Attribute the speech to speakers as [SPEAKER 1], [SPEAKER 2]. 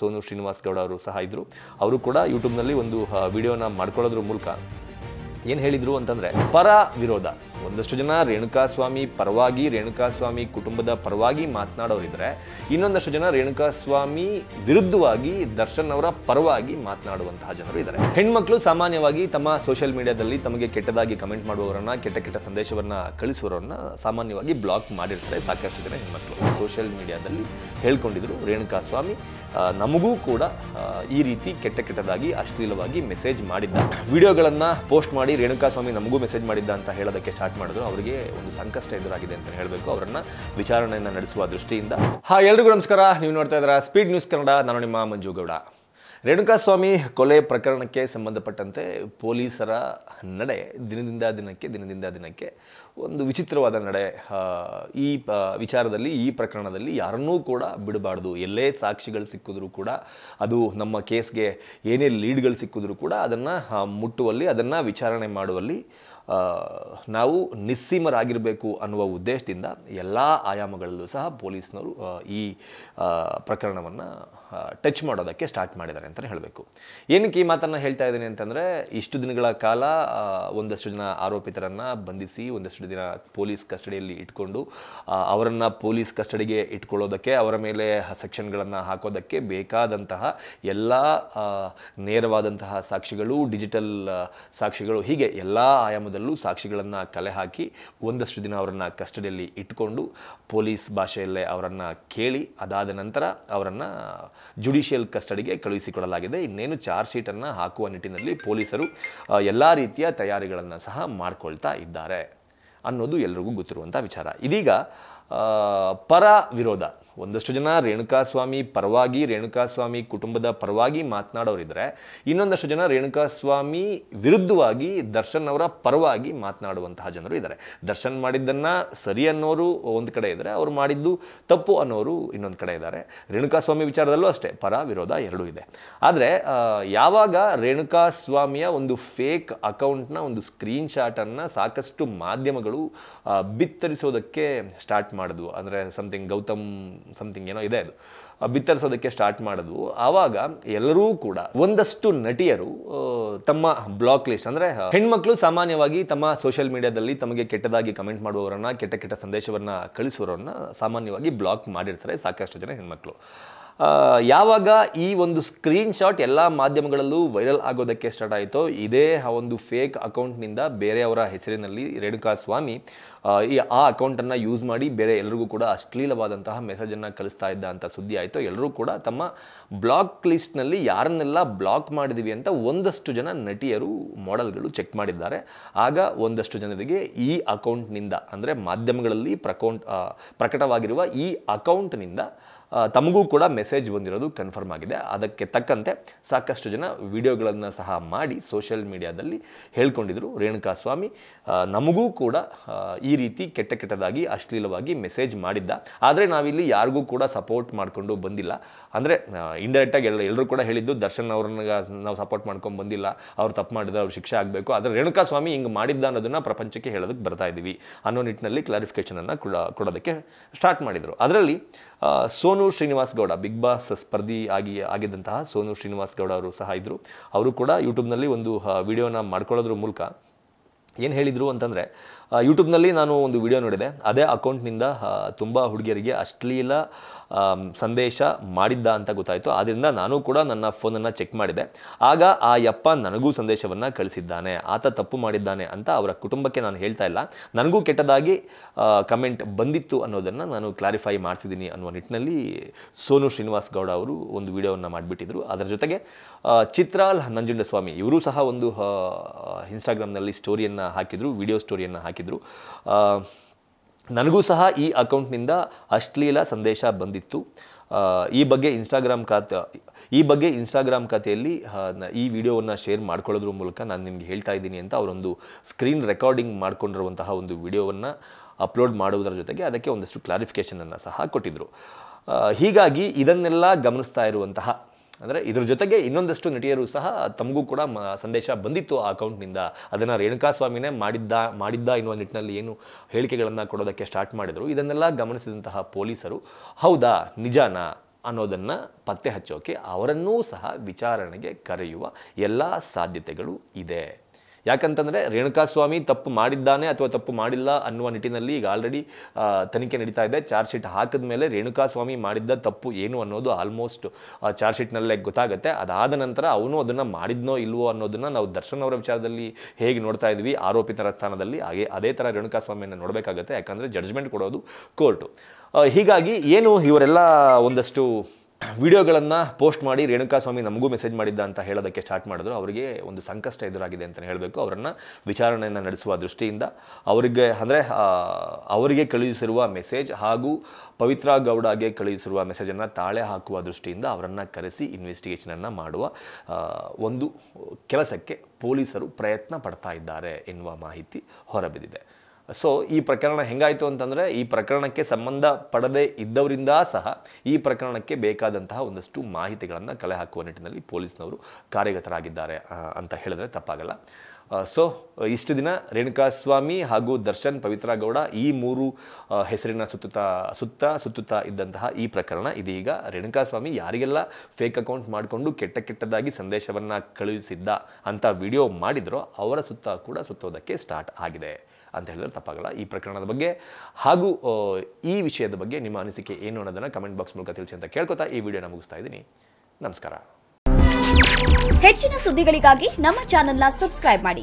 [SPEAKER 1] ಸೋನು ಶ್ರೀನಿವಾಸ್ ಗೌಡ ಅವರು ಸಹ ಇದ್ದರು ಅವರು ಕೂಡ ಯೂಟ್ಯೂಬ್ನಲ್ಲಿ ಒಂದು ವಿಡಿಯೋನ ಮಾಡ್ಕೊಳ್ಳೋದ್ರ ಮೂಲಕ ಏನು ಹೇಳಿದರು ಅಂತಂದರೆ ಪರ ವಿರೋಧ ಒಂದಷ್ಟು ಜನ ರೇಣುಕಾಸ್ವಾಮಿ ಪರವಾಗಿ ರೇಣುಕಾಸ್ವಾಮಿ ಕುಟುಂಬದ ಪರವಾಗಿ ಮಾತನಾಡೋರಿದ್ರೆ ಇನ್ನೊಂದಷ್ಟು ಜನ ರೇಣುಕಾಸ್ವಾಮಿ ವಿರುದ್ಧವಾಗಿ ದರ್ಶನ್ ಅವರ ಪರವಾಗಿ ಮಾತನಾಡುವಂತಹ ಜನರು ಇದ್ದಾರೆ ಹೆಣ್ಮಕ್ಳು ಸಾಮಾನ್ಯವಾಗಿ ತಮ್ಮ ಸೋಷಿಯಲ್ ಮೀಡಿಯಾದಲ್ಲಿ ತಮಗೆ ಕೆಟ್ಟದಾಗಿ ಕಮೆಂಟ್ ಮಾಡುವವರನ್ನ ಕೆಟ್ಟ ಕೆಟ್ಟ ಸಂದೇಶವನ್ನ ಕಳಿಸುವವರನ್ನ ಸಾಮಾನ್ಯವಾಗಿ ಬ್ಲಾಕ್ ಮಾಡಿರ್ತಾರೆ ಸಾಕಷ್ಟು ಜನ ಹೆಣ್ಮಕ್ಳು ಸೋಷಿಯಲ್ ಮೀಡಿಯಾದಲ್ಲಿ ಹೇಳ್ಕೊಂಡಿದ್ರು ರೇಣುಕಾಸ್ವಾಮಿ ನಮಗೂ ಕೂಡ ಈ ರೀತಿ ಕೆಟ್ಟ ಕೆಟ್ಟದಾಗಿ ಅಶ್ಲೀಲವಾಗಿ ಮೆಸೇಜ್ ಮಾಡಿದ್ದ ವಿಡಿಯೋಗಳನ್ನ ಪೋಸ್ಟ್ ಮಾಡಿ ರೇಣುಕಾಸ್ವಾಮಿ ನಮಗೂ ಮೆಸೇಜ್ ಮಾಡಿದ್ದ ಅಂತ ಹೇಳೋದಕ್ಕೆ ಸ್ಟಾರ್ಟ್ ಮಾಡಿದ್ರು ಅವರಿಗೆ ಒಂದು ಸಂಕಷ್ಟ ಎದುರಾಗಿದೆ ಅಂತ ಹೇಳಬೇಕು ಅವರನ್ನು ವಿಚಾರಣೆಯನ್ನು ನಡೆಸುವ ದೃಷ್ಟಿಯಿಂದ ಹಾ ಎಲ್ರಿಗೂ ನಮಸ್ಕಾರ ನೀವು ನೋಡ್ತಾ ಇದ್ದೀರಾ ಸ್ಪೀಡ್ ನ್ಯೂಸ್ ಕನ್ನಡ ನಾನು ನಿಮ್ಮ ಮಂಜುಗೌಡ ರೇಣುಕಾಸ್ವಾಮಿ ಕೊಲೆ ಪ್ರಕರಣಕ್ಕೆ ಸಂಬಂಧಪಟ್ಟಂತೆ ಪೊಲೀಸರ ನಡೆ ದಿನದಿಂದ ದಿನಕ್ಕೆ ದಿನದಿಂದ ದಿನಕ್ಕೆ ಒಂದು ವಿಚಿತ್ರವಾದ ನಡೆ ಈ ವಿಚಾರದಲ್ಲಿ ಈ ಪ್ರಕರಣದಲ್ಲಿ ಯಾರನ್ನೂ ಕೂಡ ಬಿಡಬಾರ್ದು ಎಲ್ಲೇ ಸಾಕ್ಷಿಗಳು ಸಿಕ್ಕಿದ್ರೂ ಕೂಡ ಅದು ನಮ್ಮ ಕೇಸ್ಗೆ ಏನೇ ಲೀಡ್ಗಳು ಸಿಕ್ಕಿದ್ರೂ ಕೂಡ ಅದನ್ನು ಮುಟ್ಟುವಲ್ಲಿ ಅದನ್ನು ವಿಚಾರಣೆ ಮಾಡುವಲ್ಲಿ ನಾವು ನಿಸ್ಸೀಮರಾಗಿರಬೇಕು ಅನ್ನುವ ಉದ್ದೇಶದಿಂದ ಎಲ್ಲ ಆಯಾಮಗಳಲ್ಲೂ ಸಹ ಪೊಲೀಸ್ನವರು ಈ ಪ್ರಕರಣವನ್ನು ಟಚ್ ಮಾಡೋದಕ್ಕೆ ಸ್ಟಾರ್ಟ್ ಮಾಡಿದ್ದಾರೆ ಅಂತಲೇ ಹೇಳಬೇಕು ಏನಕ್ಕೆ ಈ ಮಾತನ್ನು ಹೇಳ್ತಾ ಇದ್ದೀನಿ ಅಂತಂದರೆ ಇಷ್ಟು ದಿನಗಳ ಕಾಲ ಒಂದಷ್ಟು ಜನ ಆರೋಪಿತರನ್ನು ಬಂಧಿಸಿ ಒಂದಷ್ಟು ದಿನ ಪೊಲೀಸ್ ಕಸ್ಟಡಿಯಲ್ಲಿ ಇಟ್ಕೊಂಡು ಅವರನ್ನು ಪೊಲೀಸ್ ಕಸ್ಟಡಿಗೆ ಇಟ್ಕೊಳ್ಳೋದಕ್ಕೆ ಅವರ ಮೇಲೆ ಸೆಕ್ಷನ್ಗಳನ್ನು ಹಾಕೋದಕ್ಕೆ ಬೇಕಾದಂತಹ ಎಲ್ಲ ನೇರವಾದಂತಹ ಸಾಕ್ಷಿಗಳು ಡಿಜಿಟಲ್ ಸಾಕ್ಷಿಗಳು ಹೀಗೆ ಎಲ್ಲ ಆಯಾಮದಲ್ಲಿ ಸಾಕ್ಷಿಗಳನ್ನ ಸಾಕ್ಷಿಗಳನ್ನು ಕಲೆ ಹಾಕಿ ಒಂದಷ್ಟು ದಿನ ಅವರನ್ನು ಕಸ್ಟಡಿಯಲ್ಲಿ ಇಟ್ಟುಕೊಂಡು ಪೊಲೀಸ್ ಭಾಷೆಯಲ್ಲೇ ಅವರನ್ನು ಕೇಳಿ ಅದಾದ ನಂತರ ಅವರನ್ನು ಜುಡಿಷಿಯಲ್ ಕಸ್ಟಡಿಗೆ ಕಳುಹಿಸಿಕೊಡಲಾಗಿದೆ ಇನ್ನೇನು ಚಾರ್ಜ್ ಶೀಟನ್ನು ಹಾಕುವ ನಿಟ್ಟಿನಲ್ಲಿ ಪೊಲೀಸರು ಎಲ್ಲ ರೀತಿಯ ತಯಾರಿಗಳನ್ನು ಸಹ ಮಾಡಿಕೊಳ್ತಾ ಇದ್ದಾರೆ ಅನ್ನೋದು ಎಲ್ರಿಗೂ ಗೊತ್ತಿರುವಂಥ ವಿಚಾರ ಇದೀಗ ಪರ ವಿರೋಧ ಒಂದಷ್ಟು ಜನ ರೇಣುಕಾಸ್ವಾಮಿ ಪರವಾಗಿ ರೇಣುಕಾಸ್ವಾಮಿ ಕುಟುಂಬದ ಪರವಾಗಿ ಮಾತನಾಡೋರಿದ್ದರೆ ಇನ್ನೊಂದಷ್ಟು ಜನ ರೇಣುಕಾಸ್ವಾಮಿ ವಿರುದ್ಧವಾಗಿ ದರ್ಶನ್ ಅವರ ಪರವಾಗಿ ಮಾತನಾಡುವಂತಹ ಜನರು ಇದ್ದಾರೆ ದರ್ಶನ್ ಮಾಡಿದ್ದನ್ನು ಸರಿ ಅನ್ನೋರು ಒಂದು ಕಡೆ ಇದ್ದಾರೆ ಅವರು ಮಾಡಿದ್ದು ತಪ್ಪು ಅನ್ನೋರು ಇನ್ನೊಂದು ಕಡೆ ಇದ್ದಾರೆ ರೇಣುಕಾಸ್ವಾಮಿ ವಿಚಾರದಲ್ಲೂ ಅಷ್ಟೇ ಪರ ವಿರೋಧ ಎರಡೂ ಇದೆ ಆದರೆ ಯಾವಾಗ ರೇಣುಕಾಸ್ವಾಮಿಯ ಒಂದು ಫೇಕ್ ಅಕೌಂಟ್ನ ಒಂದು ಸ್ಕ್ರೀನ್ಶಾಟನ್ನು ಸಾಕಷ್ಟು ಮಾಧ್ಯಮಗಳು ಬಿತ್ತರಿಸೋದಕ್ಕೆ ಸ್ಟಾರ್ಟ್ ಮಾಡೋದು ಅಂದರೆ ಸಮಥಿಂಗ್ ಗೌತಮ್ ಸಮಥಿಂಗ್ ಏನೋ ಇದೆ ಅದು ಬಿತ್ತರಿಸೋದಕ್ಕೆ ಸ್ಟಾರ್ಟ್ ಮಾಡೋದು ಆವಾಗ ಎಲ್ಲರೂ ಕೂಡ ಒಂದಷ್ಟು ನಟಿಯರು ತಮ್ಮ ಬ್ಲಾಕ್ ಲಿಸ್ಟ್ ಅಂದರೆ ಹೆಣ್ಮಕ್ಳು ಸಾಮಾನ್ಯವಾಗಿ ತಮ್ಮ ಸೋಷಿಯಲ್ ಮೀಡಿಯಾದಲ್ಲಿ ತಮಗೆ ಕೆಟ್ಟದಾಗಿ ಕಮೆಂಟ್ ಮಾಡುವವರನ್ನ ಕೆಟ್ಟ ಕೆಟ್ಟ ಸಂದೇಶವನ್ನು ಕಳಿಸುವವರನ್ನ ಸಾಮಾನ್ಯವಾಗಿ ಬ್ಲಾಕ್ ಮಾಡಿರ್ತಾರೆ ಸಾಕಷ್ಟು ಜನ ಹೆಣ್ಮಕ್ಳು ಯಾವಾಗ ಈ ಒಂದು ಸ್ಕ್ರೀನ್ಶಾಟ್ ಎಲ್ಲ ಮಾಧ್ಯಮಗಳಲ್ಲೂ ವೈರಲ್ ಆಗೋದಕ್ಕೆ ಸ್ಟಾರ್ಟ್ ಆಯಿತು ಇದೇ ಆ ಒಂದು ಫೇಕ್ ಅಕೌಂಟ್ನಿಂದ ಬೇರೆಯವರ ಹೆಸರಿನಲ್ಲಿ ರೇಣುಕಾ ಸ್ವಾಮಿ ಈ ಆ ಅಕೌಂಟನ್ನು ಯೂಸ್ ಮಾಡಿ ಬೇರೆ ಎಲ್ಲರಿಗೂ ಕೂಡ ಅಶ್ಲೀಲವಾದಂತಹ ಮೆಸೇಜನ್ನು ಕಳಿಸ್ತಾ ಇದ್ದ ಅಂತ ಸುದ್ದಿ ಆಯಿತು ಎಲ್ಲರೂ ಕೂಡ ತಮ್ಮ ಬ್ಲಾಕ್ ಲಿಸ್ಟ್ನಲ್ಲಿ ಯಾರನ್ನೆಲ್ಲ ಬ್ಲಾಕ್ ಮಾಡಿದೀವಿ ಅಂತ ಒಂದಷ್ಟು ಜನ ನಟಿಯರು ಮಾಡೆಲ್ಗಳು ಚೆಕ್ ಮಾಡಿದ್ದಾರೆ ಆಗ ಒಂದಷ್ಟು ಜನರಿಗೆ ಈ ಅಕೌಂಟ್ನಿಂದ ಅಂದರೆ ಮಾಧ್ಯಮಗಳಲ್ಲಿ ಪ್ರಕೌಂಟ್ ಪ್ರಕಟವಾಗಿರುವ ಈ ಅಕೌಂಟ್ನಿಂದ ತಮಗೂ ಕೂಡ ಮೆಸೇಜ್ ಬಂದಿರೋದು ಕನ್ಫರ್ಮ್ ಆಗಿದೆ ಅದಕ್ಕೆ ತಕ್ಕಂತೆ ಸಾಕಷ್ಟು ಜನ ವಿಡಿಯೋಗಳನ್ನು ಸಹ ಮಾಡಿ ಸೋಷಿಯಲ್ ಮೀಡಿಯಾದಲ್ಲಿ ಹೇಳ್ಕೊಂಡಿದ್ರು ರೇಣುಕಾ ಸ್ವಾಮಿ ನಮಗೂ ಕೂಡ ಈ ರೀತಿ ಕೆಟ್ಟ ಕೆಟ್ಟದಾಗಿ ಅಶ್ಲೀಲವಾಗಿ ಮೆಸೇಜ್ ಮಾಡಿದ್ದ ಆದರೆ ನಾವಿಲ್ಲಿ ಯಾರಿಗೂ ಕೂಡ ಸಪೋರ್ಟ್ ಮಾಡಿಕೊಂಡು ಬಂದಿಲ್ಲ ಅಂದರೆ ಇಂಡೈರೆಕ್ಟಾಗಿ ಎಲ್ಲ ಎಲ್ಲರೂ ಕೂಡ ಹೇಳಿದ್ದು ದರ್ಶನ್ ಅವ್ರನ್ನ ನಾವು ಸಪೋರ್ಟ್ ಮಾಡ್ಕೊಂಡು ಬಂದಿಲ್ಲ ಅವ್ರು ತಪ್ಪು ಮಾಡಿದ್ರೆ ಅವ್ರು ಶಿಕ್ಷೆ ಆಗಬೇಕು ಆದರೆ ರೇಣುಕಾ ಸ್ವಾಮಿ ಹಿಂಗೆ ಮಾಡಿದ್ದ ಅನ್ನೋದನ್ನು ಪ್ರಪಂಚಕ್ಕೆ ಹೇಳೋದಕ್ಕೆ ಬರ್ತಾ ಇದ್ದೀವಿ ಅನ್ನೋ ನಿಟ್ಟಿನಲ್ಲಿ ಕ್ಲಾರಿಫಿಕೇಷನನ್ನು ಕೊಡೋದಕ್ಕೆ ಸ್ಟಾರ್ಟ್ ಮಾಡಿದರು ಅದರಲ್ಲಿ ಸೋನು ಸೋನು ಶ್ರೀನಿವಾಸ್ ಗೌಡ ಬಿಗ್ ಬಾಸ್ ಸ್ಪರ್ಧಿ ಆಗಿ ಆಗಿದ್ದಂತಹ ಸೋನು ಶ್ರೀನಿವಾಸ್ ಗೌಡ ಅವರು ಸಹ ಇದ್ದರು ಅವರು ಕೂಡ ಯೂಟ್ಯೂಬ್ನಲ್ಲಿ ಒಂದು ವಿಡಿಯೋನ ಮಾಡ್ಕೊಳ್ಳೋದ್ರ ಮೂಲಕ ಏನು ಹೇಳಿದರು ಅಂತಂದರೆ ಯೂಟ್ಯೂಬ್ನಲ್ಲಿ ನಾನು ಒಂದು ವಿಡಿಯೋ ನೋಡಿದೆ ಅದೇ ಅಕೌಂಟ್ನಿಂದ ತುಂಬ ಹುಡುಗಿಯರಿಗೆ ಅಶ್ಲೀಲ ಸಂದೇಶ ಮಾಡಿದ್ದ ಅಂತ ಗೊತ್ತಾಯಿತು ಆದ್ದರಿಂದ ನಾನು ಕೂಡ ನನ್ನ ಫೋನನ್ನು ಚೆಕ್ ಮಾಡಿದೆ ಆಗ ಆ ಯಪ್ಪ ನನಗೂ ಸಂದೇಶವನ್ನು ಕಳಿಸಿದ್ದಾನೆ ಆತ ತಪ್ಪು ಮಾಡಿದ್ದಾನೆ ಅಂತ ಅವರ ಕುಟುಂಬಕ್ಕೆ ನಾನು ಹೇಳ್ತಾ ಇಲ್ಲ ನನಗೂ ಕೆಟ್ಟದಾಗಿ ಕಮೆಂಟ್ ಬಂದಿತ್ತು ಅನ್ನೋದನ್ನು ನಾನು ಕ್ಲಾರಿಫೈ ಮಾಡ್ತಿದ್ದೀನಿ ಅನ್ನುವ ನಿಟ್ಟಿನಲ್ಲಿ ಸೋನು ಶ್ರೀನಿವಾಸ್ ಗೌಡ ಅವರು ಒಂದು ವಿಡಿಯೋವನ್ನು ಮಾಡಿಬಿಟ್ಟಿದ್ರು ಅದರ ಜೊತೆಗೆ ಚಿತ್ರಾಲ್ ನಂಜುಂಡಸ್ವಾಮಿ ಇವರು ಸಹ ಒಂದು ಇನ್ಸ್ಟಾಗ್ರಾಮ್ನಲ್ಲಿ ಸ್ಟೋರಿಯನ್ನು ಹಾಕಿದರು ವಿಡಿಯೋ ಸ್ಟೋರಿಯನ್ನು ಹಾಕಿದರು ಹಾಕಿದರು ನನಗೂ ಸಹ ಈ ಅಕೌಂಟ್ನಿಂದ ಅಶ್ಲೀಲ ಸಂದೇಶ ಬಂದಿತ್ತು ಈ ಬಗ್ಗೆ ಇನ್ಸ್ಟಾಗ್ರಾಮ್ ಖಾತೆ ಈ ಬಗ್ಗೆ ಇನ್ಸ್ಟಾಗ್ರಾಮ್ ಖಾತೆಯಲ್ಲಿ ಈ ವಿಡಿಯೋವನ್ನು ಶೇರ್ ಮಾಡ್ಕೊಳ್ಳೋದ್ರ ಮೂಲಕ ನಾನು ನಿಮಗೆ ಹೇಳ್ತಾ ಇದ್ದೀನಿ ಅಂತ ಅವರೊಂದು ಸ್ಕ್ರೀನ್ ರೆಕಾರ್ಡಿಂಗ್ ಮಾಡ್ಕೊಂಡಿರುವಂತಹ ಒಂದು ವಿಡಿಯೋವನ್ನು ಅಪ್ಲೋಡ್ ಮಾಡುವುದರ ಜೊತೆಗೆ ಅದಕ್ಕೆ ಒಂದಷ್ಟು ಕ್ಲಾರಿಫಿಕೇಷನನ್ನು ಸಹ ಕೊಟ್ಟಿದ್ದರು ಹೀಗಾಗಿ ಇದನ್ನೆಲ್ಲ ಗಮನಿಸ್ತಾ ಇರುವಂತಹ ಅಂದರೆ ಇದ್ರ ಜೊತೆಗೆ ಇನ್ನೊಂದಷ್ಟು ನಟಿಯರು ಸಹ ತಮಗೂ ಕೂಡ ಸಂದೇಶ ಬಂದಿತ್ತು ಆ ಅಕೌಂಟ್ನಿಂದ ಅದನ್ನು ಸ್ವಾಮಿನೇ ಮಾಡಿದ್ದ ಮಾಡಿದ್ದ ಎನ್ನುವ ನಿಟ್ಟಿನಲ್ಲಿ ಏನು ಹೇಳಿಕೆಗಳನ್ನು ಕೊಡೋದಕ್ಕೆ ಸ್ಟಾರ್ಟ್ ಮಾಡಿದರು ಇದನ್ನೆಲ್ಲ ಗಮನಿಸಿದಂತಹ ಪೊಲೀಸರು ಹೌದಾ ನಿಜಾನ ಅನ್ನೋದನ್ನು ಪತ್ತೆ ಹಚ್ಚೋಕೆ ಅವರನ್ನೂ ಸಹ ವಿಚಾರಣೆಗೆ ಕರೆಯುವ ಎಲ್ಲ ಸಾಧ್ಯತೆಗಳು ಇದೆ ಯಾಕಂತಂದರೆ ರೇಣುಕಾಸ್ವಾಮಿ ತಪ್ಪು ಮಾಡಿದ್ದಾನೆ ಅಥವಾ ತಪ್ಪು ಮಾಡಿಲ್ಲ ಅನ್ನುವ ನಿಟ್ಟಿನಲ್ಲಿ ಈಗ ಆಲ್ರೆಡಿ ತನಿಖೆ ನಡೀತಾ ಇದೆ ಚಾರ್ಜ್ ಶೀಟ್ ಹಾಕಿದ ಮೇಲೆ ರೇಣುಕಾಸ್ವಾಮಿ ಮಾಡಿದ್ದ ತಪ್ಪು ಏನು ಅನ್ನೋದು ಆಲ್ಮೋಸ್ಟ್ ಚಾರ್ಜ್ ಶೀಟ್ನಲ್ಲೇ ಗೊತ್ತಾಗುತ್ತೆ ಅದಾದ ನಂತರ ಅವನು ಅದನ್ನು ಮಾಡಿದ್ನೋ ಇಲ್ವೋ ಅನ್ನೋದನ್ನು ನಾವು ದರ್ಶನ್ ಅವರ ವಿಚಾರದಲ್ಲಿ ಹೇಗೆ ನೋಡ್ತಾ ಇದ್ವಿ ಆರೋಪಿತರ ಸ್ಥಾನದಲ್ಲಿ ಹಾಗೆ ಅದೇ ಥರ ರೇಣುಕಾಸ್ವಾಮಿಯನ್ನು ನೋಡಬೇಕಾಗುತ್ತೆ ಯಾಕಂದರೆ ಜಡ್ಜ್ಮೆಂಟ್ ಕೊಡೋದು ಕೋರ್ಟು ಹೀಗಾಗಿ ಏನು ಇವರೆಲ್ಲ ಒಂದಷ್ಟು ವಿಡಿಯೋಗಳನ್ನು ಪೋಸ್ಟ್ ಮಾಡಿ ರೇಣುಕಾ ಸ್ವಾಮಿ ನಮಗೂ ಮೆಸೇಜ್ ಮಾಡಿದ್ದ ಅಂತ ಹೇಳೋದಕ್ಕೆ ಸ್ಟಾರ್ಟ್ ಮಾಡಿದ್ರು ಅವರಿಗೆ ಒಂದು ಸಂಕಷ್ಟ ಎದುರಾಗಿದೆ ಅಂತಲೇ ಹೇಳಬೇಕು ಅವರನ್ನು ವಿಚಾರಣೆಯನ್ನು ನಡೆಸುವ ದೃಷ್ಟಿಯಿಂದ ಅವರಿಗೆ ಅಂದರೆ ಅವರಿಗೆ ಕಳುಹಿಸಿರುವ ಮೆಸೇಜ್ ಹಾಗೂ ಪವಿತ್ರ ಗೌಡಗೆ ಕಳುಹಿಸಿರುವ ಮೆಸೇಜನ್ನು ತಾಳೆ ಹಾಕುವ ದೃಷ್ಟಿಯಿಂದ ಅವರನ್ನು ಕರೆಸಿ ಇನ್ವೆಸ್ಟಿಗೇಷನನ್ನು ಮಾಡುವ ಒಂದು ಕೆಲಸಕ್ಕೆ ಪೊಲೀಸರು ಪ್ರಯತ್ನ ಪಡ್ತಾ ಇದ್ದಾರೆ ಎನ್ನುವ ಮಾಹಿತಿ ಹೊರಬಿದ್ದಿದೆ ಸೊ ಈ ಪ್ರಕರಣ ಹೆಂಗಾಯಿತು ಅಂತಂದರೆ ಈ ಪ್ರಕರಣಕ್ಕೆ ಸಂಬಂಧ ಪಡದೇ ಇದ್ದವರಿಂದ ಸಹ ಈ ಪ್ರಕರಣಕ್ಕೆ ಬೇಕಾದಂತಹ ಒಂದಷ್ಟು ಮಾಹಿತಿಗಳನ್ನು ಕಲೆ ಹಾಕುವ ನಿಟ್ಟಿನಲ್ಲಿ ಪೊಲೀಸ್ನವರು ಕಾರ್ಯಗತರಾಗಿದ್ದಾರೆ ಅಂತ ಹೇಳಿದ್ರೆ ತಪ್ಪಾಗಲ್ಲ ಸೊ ಇಷ್ಟು ದಿನ ರೇಣುಕಾಸ್ವಾಮಿ ಹಾಗೂ ದರ್ಶನ್ ಪವಿತ್ರಗೌಡ ಗೌಡ ಈ ಮೂರು ಹೆಸರಿನ ಸುತ್ತುತ್ತ ಸುತ್ತ ಸುತ್ತುತ್ತಾ ಇದ್ದಂತಹ ಈ ಪ್ರಕರಣ ಇದೀಗ ರೇಣುಕಾಸ್ವಾಮಿ ಯಾರಿಗೆಲ್ಲ ಫೇಕ್ ಅಕೌಂಟ್ ಮಾಡಿಕೊಂಡು ಕೆಟ್ಟ ಕೆಟ್ಟದಾಗಿ ಸಂದೇಶವನ್ನು ಕಳುಹಿಸಿದ್ದ ಅಂತ ವಿಡಿಯೋ ಮಾಡಿದ್ರೋ ಅವರ ಸುತ್ತ ಕೂಡ ಸುತ್ತೋದಕ್ಕೆ ಸ್ಟಾರ್ಟ್ ಆಗಿದೆ ಅಂತ ಹೇಳಿದ್ರೆ ತಪ್ಪಾಗಲ್ಲ ಈ ಪ್ರಕರಣದ ಬಗ್ಗೆ ಹಾಗೂ ಈ ವಿಷಯದ ಬಗ್ಗೆ ನಿಮ್ಮ ಅನಿಸಿಕೆ ಏನು ಅನ್ನೋದನ್ನು ಕಮೆಂಟ್ ಬಾಕ್ಸ್ ಮೂಲಕ ತಿಳಿಸಿ ಅಂತ ಕೇಳ್ಕೊತಾ ಈ ವಿಡಿಯೋನ ಮುಗಿಸ್ತಾ ಇದ್ದೀನಿ ನಮಸ್ಕಾರ ಹೆಚ್ಚಿನ ಸುದ್ದಿಗಳಿಗಾಗಿ ನಮ್ಮ ಚಾನೆಲ್ನ ಸಬ್ಸ್ಕ್ರೈಬ್ ಮಾಡಿ